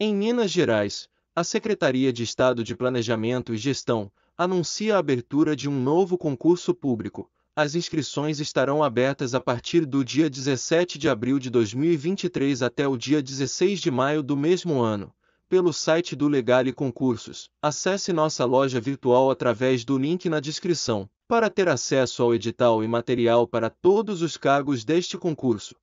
Em Minas Gerais, a Secretaria de Estado de Planejamento e Gestão anuncia a abertura de um novo concurso público. As inscrições estarão abertas a partir do dia 17 de abril de 2023 até o dia 16 de maio do mesmo ano, pelo site do Legale Concursos. Acesse nossa loja virtual através do link na descrição para ter acesso ao edital e material para todos os cargos deste concurso.